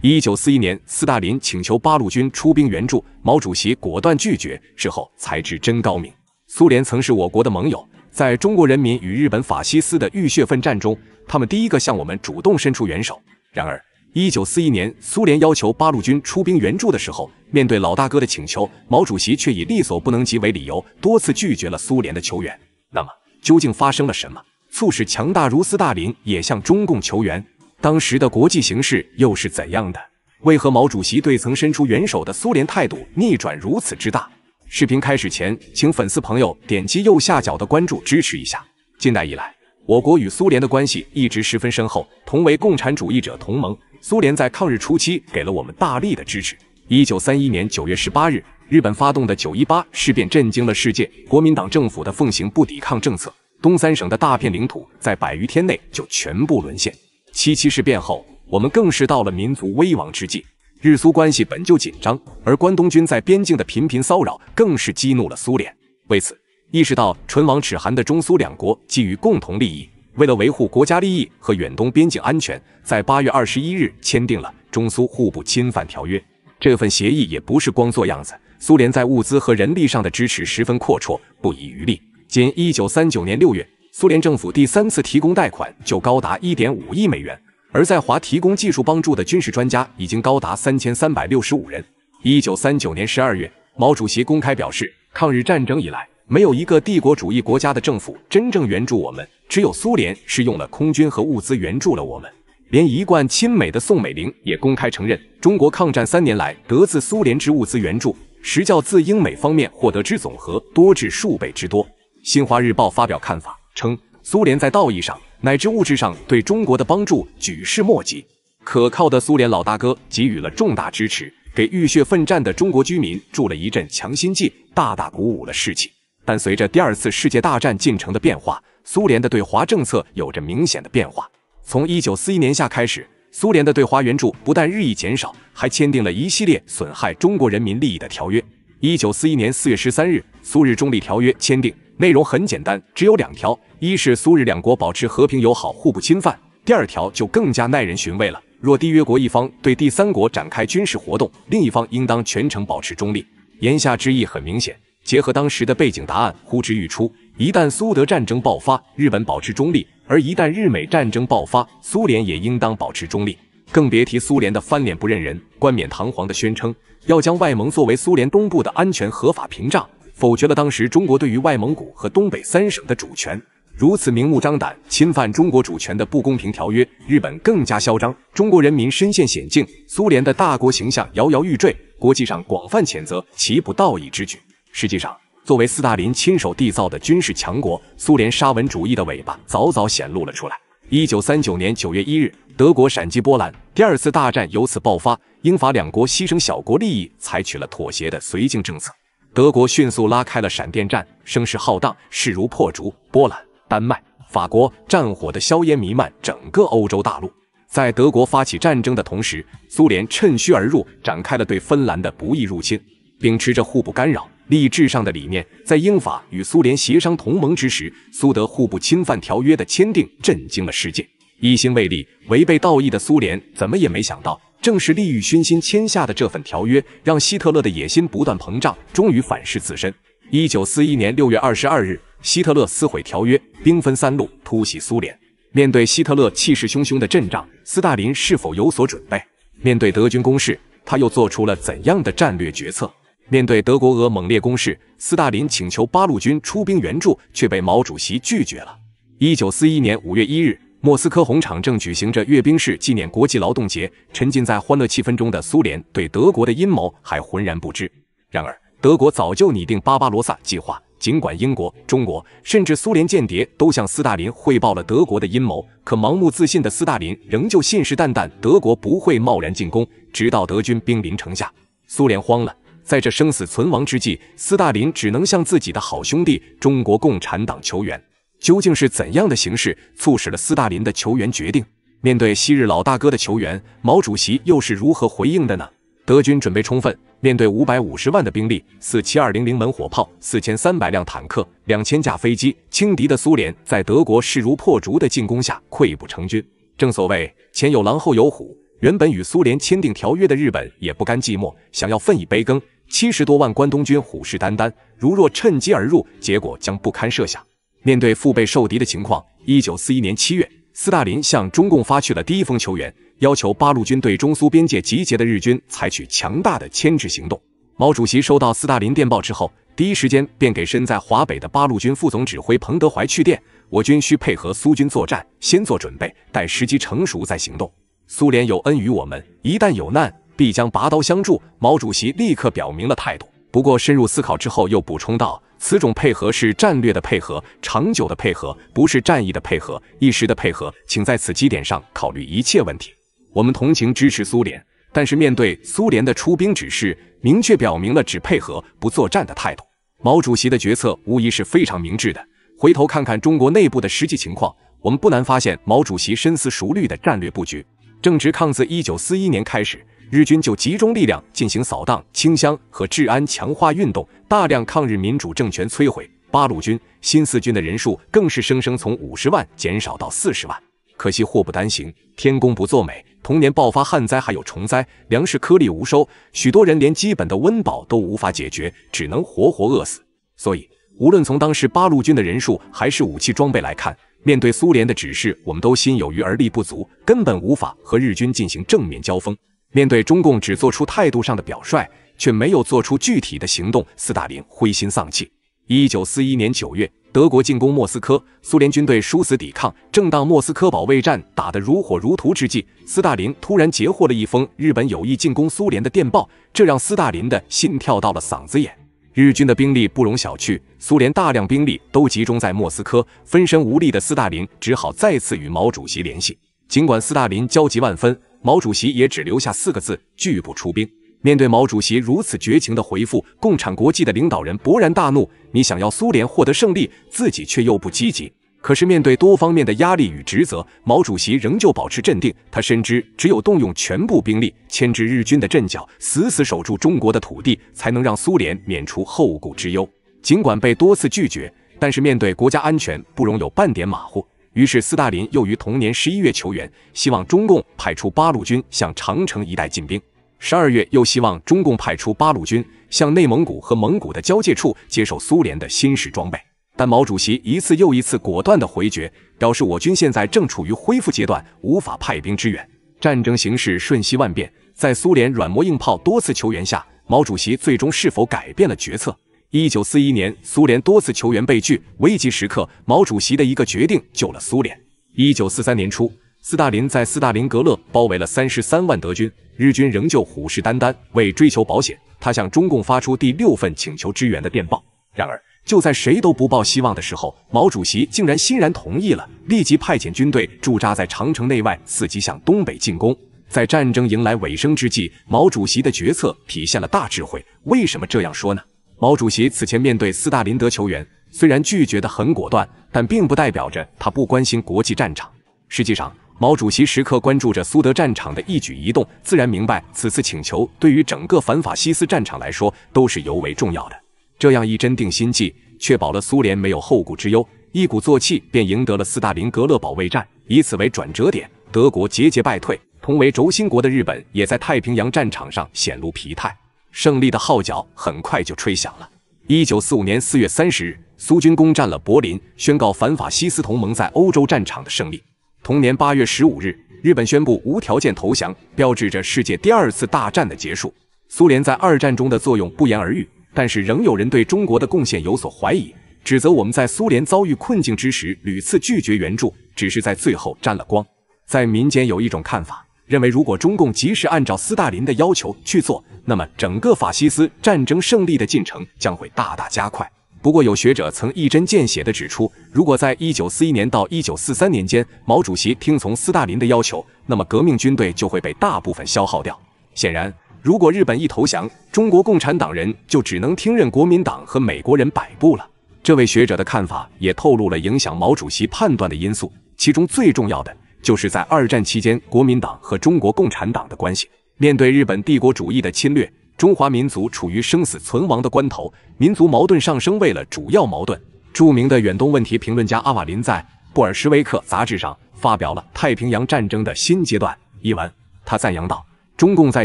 一九四一年，斯大林请求八路军出兵援助，毛主席果断拒绝。事后才知真高明。苏联曾是我国的盟友，在中国人民与日本法西斯的浴血奋战中，他们第一个向我们主动伸出援手。然而，一九四一年，苏联要求八路军出兵援助的时候，面对老大哥的请求，毛主席却以力所不能及为理由，多次拒绝了苏联的求援。那么，究竟发生了什么，促使强大如斯大林也向中共求援？当时的国际形势又是怎样的？为何毛主席对曾伸出援手的苏联态度逆转如此之大？视频开始前，请粉丝朋友点击右下角的关注，支持一下。近代以来，我国与苏联的关系一直十分深厚，同为共产主义者同盟，苏联在抗日初期给了我们大力的支持。一九三一年九月十八日，日本发动的九一八事变震惊了世界，国民党政府的奉行不抵抗政策，东三省的大片领土在百余天内就全部沦陷。七七事变后，我们更是到了民族危亡之际。日苏关系本就紧张，而关东军在边境的频频骚扰，更是激怒了苏联。为此，意识到唇亡齿寒的中苏两国基于共同利益，为了维护国家利益和远东边境安全，在八月二十一日签订了《中苏互不侵犯条约》。这份协议也不是光做样子，苏联在物资和人力上的支持十分阔绰，不遗余力。仅一九三九年六月。苏联政府第三次提供贷款就高达一点五亿美元，而在华提供技术帮助的军事专家已经高达三千三百六十五人。一九三九年十二月，毛主席公开表示，抗日战争以来，没有一个帝国主义国家的政府真正援助我们，只有苏联是用了空军和物资援助了我们。连一贯亲美的宋美龄也公开承认，中国抗战三年来得自苏联之物资援助，实较自英美方面获得之总和多至数倍之多。新华日报发表看法。称苏联在道义上乃至物质上对中国的帮助举世莫及，可靠的苏联老大哥给予了重大支持，给浴血奋战的中国居民注了一阵强心剂，大大鼓舞了士气。但随着第二次世界大战进程的变化，苏联的对华政策有着明显的变化。从一九四一年夏开始，苏联的对华援助不但日益减少，还签订了一系列损害中国人民利益的条约。一九四一年四月十三日，苏日中立条约签订。内容很简单，只有两条：一是苏日两国保持和平友好，互不侵犯；第二条就更加耐人寻味了。若缔约国一方对第三国展开军事活动，另一方应当全程保持中立。言下之意很明显，结合当时的背景，答案呼之欲出。一旦苏德战争爆发，日本保持中立；而一旦日美战争爆发，苏联也应当保持中立。更别提苏联的翻脸不认人，冠冕堂皇的宣称要将外蒙作为苏联东部的安全合法屏障。否决了当时中国对于外蒙古和东北三省的主权。如此明目张胆侵犯中国主权的不公平条约，日本更加嚣张，中国人民深陷险境，苏联的大国形象摇摇欲坠，国际上广泛谴责其不道义之举。实际上，作为斯大林亲手缔造的军事强国，苏联沙文主义的尾巴早早显露了出来。一九三九年九月一日，德国闪击波兰，第二次大战由此爆发。英法两国牺牲小国利益，采取了妥协的绥靖政策。德国迅速拉开了闪电战，声势浩荡，势如破竹。波兰、丹麦、法国战火的硝烟弥漫整个欧洲大陆。在德国发起战争的同时，苏联趁虚而入，展开了对芬兰的不义入侵。秉持着互不干扰、利益至上的理念，在英法与苏联协商同盟之时，苏德互不侵犯条约的签订震惊了世界。一心为利、违背道义的苏联，怎么也没想到。正是利欲熏心签下的这份条约，让希特勒的野心不断膨胀，终于反噬自身。一九四一年六月二十二日，希特勒撕毁条约，兵分三路突袭苏联。面对希特勒气势汹汹的阵仗，斯大林是否有所准备？面对德军攻势，他又做出了怎样的战略决策？面对德国俄猛烈攻势，斯大林请求八路军出兵援助，却被毛主席拒绝了。一九四一年五月一日。莫斯科红场正举行着阅兵式，纪念国际劳动节。沉浸在欢乐气氛中的苏联，对德国的阴谋还浑然不知。然而，德国早就拟定巴巴罗萨计划。尽管英国、中国甚至苏联间谍都向斯大林汇报了德国的阴谋，可盲目自信的斯大林仍旧信誓旦旦，德国不会贸然进攻。直到德军兵临城下，苏联慌了。在这生死存亡之际，斯大林只能向自己的好兄弟中国共产党求援。究竟是怎样的形势促使了斯大林的球员决定？面对昔日老大哥的球员，毛主席又是如何回应的呢？德军准备充分，面对五百五十万的兵力、四七二零零门火炮、四千三百辆坦克、两千架飞机，轻敌的苏联在德国势如破竹的进攻下溃不成军。正所谓前有狼，后有虎。原本与苏联签订条约的日本也不甘寂寞，想要分一杯羹。七十多万关东军虎视眈眈，如若趁机而入，结果将不堪设想。面对腹背受敌的情况，一九四一年七月，斯大林向中共发去了第一封求援，要求八路军对中苏边界集结的日军采取强大的牵制行动。毛主席收到斯大林电报之后，第一时间便给身在华北的八路军副总指挥彭德怀去电：“我军需配合苏军作战，先做准备，待时机成熟再行动。苏联有恩于我们，一旦有难，必将拔刀相助。”毛主席立刻表明了态度，不过深入思考之后又补充道。此种配合是战略的配合，长久的配合，不是战役的配合，一时的配合。请在此基点上考虑一切问题。我们同情支持苏联，但是面对苏联的出兵指示，明确表明了只配合不作战的态度。毛主席的决策无疑是非常明智的。回头看看中国内部的实际情况，我们不难发现毛主席深思熟虑的战略布局。正值抗自一九四一年开始。日军就集中力量进行扫荡、清乡和治安强化运动，大量抗日民主政权摧毁，八路军、新四军的人数更是生生从五十万减少到四十万。可惜祸不单行，天公不作美，同年爆发旱灾，还有虫灾，粮食颗粒无收，许多人连基本的温饱都无法解决，只能活活饿死。所以，无论从当时八路军的人数还是武器装备来看，面对苏联的指示，我们都心有余而力不足，根本无法和日军进行正面交锋。面对中共只做出态度上的表率，却没有做出具体的行动，斯大林灰心丧气。一九四一年九月，德国进攻莫斯科，苏联军队殊死抵抗。正当莫斯科保卫战打得如火如荼之际，斯大林突然截获了一封日本有意进攻苏联的电报，这让斯大林的心跳到了嗓子眼。日军的兵力不容小觑，苏联大量兵力都集中在莫斯科，分身无力的斯大林只好再次与毛主席联系。尽管斯大林焦急万分，毛主席也只留下四个字：拒不出兵。面对毛主席如此绝情的回复，共产国际的领导人勃然大怒：“你想要苏联获得胜利，自己却又不积极。”可是面对多方面的压力与职责，毛主席仍旧保持镇定。他深知，只有动用全部兵力，牵制日军的阵脚，死死守住中国的土地，才能让苏联免除后顾之忧。尽管被多次拒绝，但是面对国家安全，不容有半点马虎。于是，斯大林又于同年十一月求援，希望中共派出八路军向长城一带进兵；十二月，又希望中共派出八路军向内蒙古和蒙古的交界处接受苏联的新式装备。但毛主席一次又一次果断的回绝，表示我军现在正处于恢复阶段，无法派兵支援。战争形势瞬息万变，在苏联软磨硬泡多次求援下，毛主席最终是否改变了决策？一九四一年，苏联多次求援被拒，危急时刻，毛主席的一个决定救了苏联。一九四三年初，斯大林在斯大林格勒包围了三十三万德军，日军仍旧虎视眈眈。为追求保险，他向中共发出第六份请求支援的电报。然而，就在谁都不抱希望的时候，毛主席竟然欣然同意了，立即派遣军队驻扎在长城内外，伺机向东北进攻。在战争迎来尾声之际，毛主席的决策体现了大智慧。为什么这样说呢？毛主席此前面对斯大林的求援，虽然拒绝的很果断，但并不代表着他不关心国际战场。实际上，毛主席时刻关注着苏德战场的一举一动，自然明白此次请求对于整个反法西斯战场来说都是尤为重要的。这样一针定心剂，确保了苏联没有后顾之忧，一鼓作气便赢得了斯大林格勒保卫战。以此为转折点，德国节节败退，同为轴心国的日本也在太平洋战场上显露疲态。胜利的号角很快就吹响了。一九四五年四月三十日，苏军攻占了柏林，宣告反法西斯同盟在欧洲战场的胜利。同年八月十五日，日本宣布无条件投降，标志着世界第二次大战的结束。苏联在二战中的作用不言而喻，但是仍有人对中国的贡献有所怀疑，指责我们在苏联遭遇困境之时屡次拒绝援助，只是在最后沾了光。在民间有一种看法。认为，如果中共及时按照斯大林的要求去做，那么整个法西斯战争胜利的进程将会大大加快。不过，有学者曾一针见血地指出，如果在一九四一年到一九四三年间，毛主席听从斯大林的要求，那么革命军队就会被大部分消耗掉。显然，如果日本一投降，中国共产党人就只能听任国民党和美国人摆布了。这位学者的看法也透露了影响毛主席判断的因素，其中最重要的。就是在二战期间，国民党和中国共产党的关系。面对日本帝国主义的侵略，中华民族处于生死存亡的关头，民族矛盾上升为了主要矛盾。著名的远东问题评论家阿瓦林在《布尔什维克》杂志上发表了《太平洋战争的新阶段》一文，他赞扬道：“中共在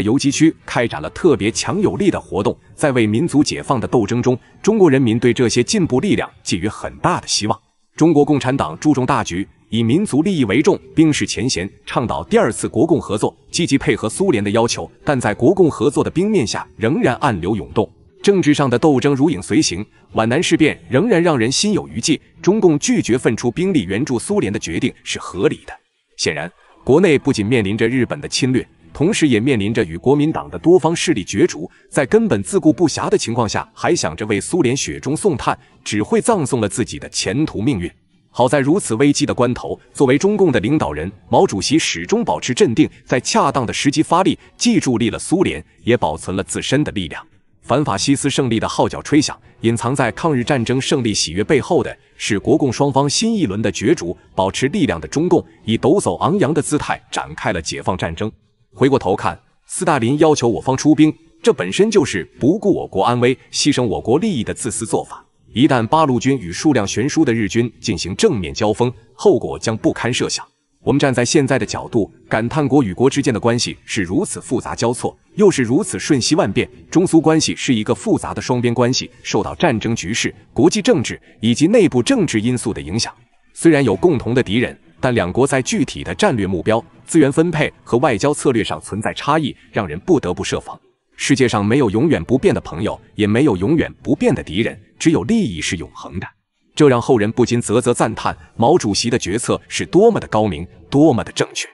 游击区开展了特别强有力的活动，在为民族解放的斗争中，中国人民对这些进步力量寄予很大的希望。中国共产党注重大局。”以民族利益为重，冰释前嫌，倡导第二次国共合作，积极配合苏联的要求。但在国共合作的冰面下，仍然暗流涌动，政治上的斗争如影随形。皖南事变仍然让人心有余悸。中共拒绝分出兵力援助苏联的决定是合理的。显然，国内不仅面临着日本的侵略，同时也面临着与国民党的多方势力角逐。在根本自顾不暇的情况下，还想着为苏联雪中送炭，只会葬送了自己的前途命运。好在如此危机的关头，作为中共的领导人，毛主席始终保持镇定，在恰当的时机发力，既助力了苏联，也保存了自身的力量。反法西斯胜利的号角吹响，隐藏在抗日战争胜利喜悦背后的是国共双方新一轮的角逐。保持力量的中共以抖擞昂扬的姿态展开了解放战争。回过头看，斯大林要求我方出兵，这本身就是不顾我国安危、牺牲我国利益的自私做法。一旦八路军与数量悬殊的日军进行正面交锋，后果将不堪设想。我们站在现在的角度，感叹国与国之间的关系是如此复杂交错，又是如此瞬息万变。中苏关系是一个复杂的双边关系，受到战争局势、国际政治以及内部政治因素的影响。虽然有共同的敌人，但两国在具体的战略目标、资源分配和外交策略上存在差异，让人不得不设防。世界上没有永远不变的朋友，也没有永远不变的敌人，只有利益是永恒的。这让后人不禁啧啧赞叹，毛主席的决策是多么的高明，多么的正确。